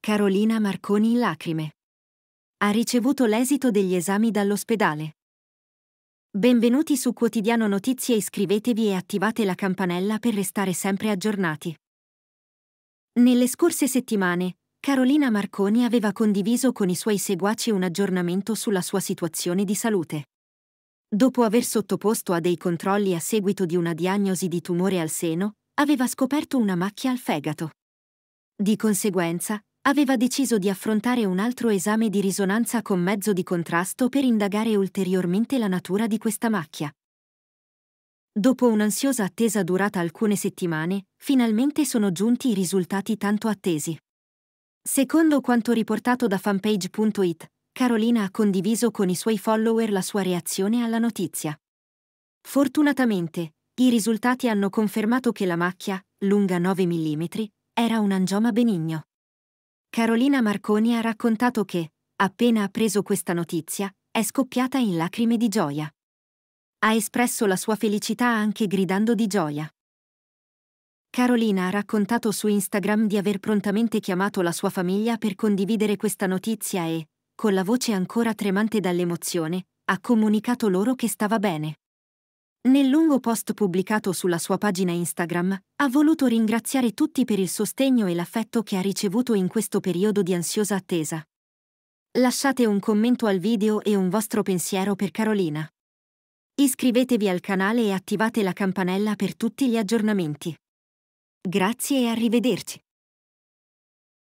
Carolina Marconi in lacrime. Ha ricevuto l'esito degli esami dall'ospedale. Benvenuti su Quotidiano Notizie iscrivetevi e attivate la campanella per restare sempre aggiornati. Nelle scorse settimane, Carolina Marconi aveva condiviso con i suoi seguaci un aggiornamento sulla sua situazione di salute. Dopo aver sottoposto a dei controlli a seguito di una diagnosi di tumore al seno, aveva scoperto una macchia al fegato. Di conseguenza, aveva deciso di affrontare un altro esame di risonanza con mezzo di contrasto per indagare ulteriormente la natura di questa macchia. Dopo un'ansiosa attesa durata alcune settimane, finalmente sono giunti i risultati tanto attesi. Secondo quanto riportato da fanpage.it, Carolina ha condiviso con i suoi follower la sua reazione alla notizia. Fortunatamente, i risultati hanno confermato che la macchia, lunga 9 mm, era un angioma benigno. Carolina Marconi ha raccontato che, appena ha preso questa notizia, è scoppiata in lacrime di gioia. Ha espresso la sua felicità anche gridando di gioia. Carolina ha raccontato su Instagram di aver prontamente chiamato la sua famiglia per condividere questa notizia e, con la voce ancora tremante dall'emozione, ha comunicato loro che stava bene. Nel lungo post pubblicato sulla sua pagina Instagram, ha voluto ringraziare tutti per il sostegno e l'affetto che ha ricevuto in questo periodo di ansiosa attesa. Lasciate un commento al video e un vostro pensiero per Carolina. Iscrivetevi al canale e attivate la campanella per tutti gli aggiornamenti. Grazie e arrivederci.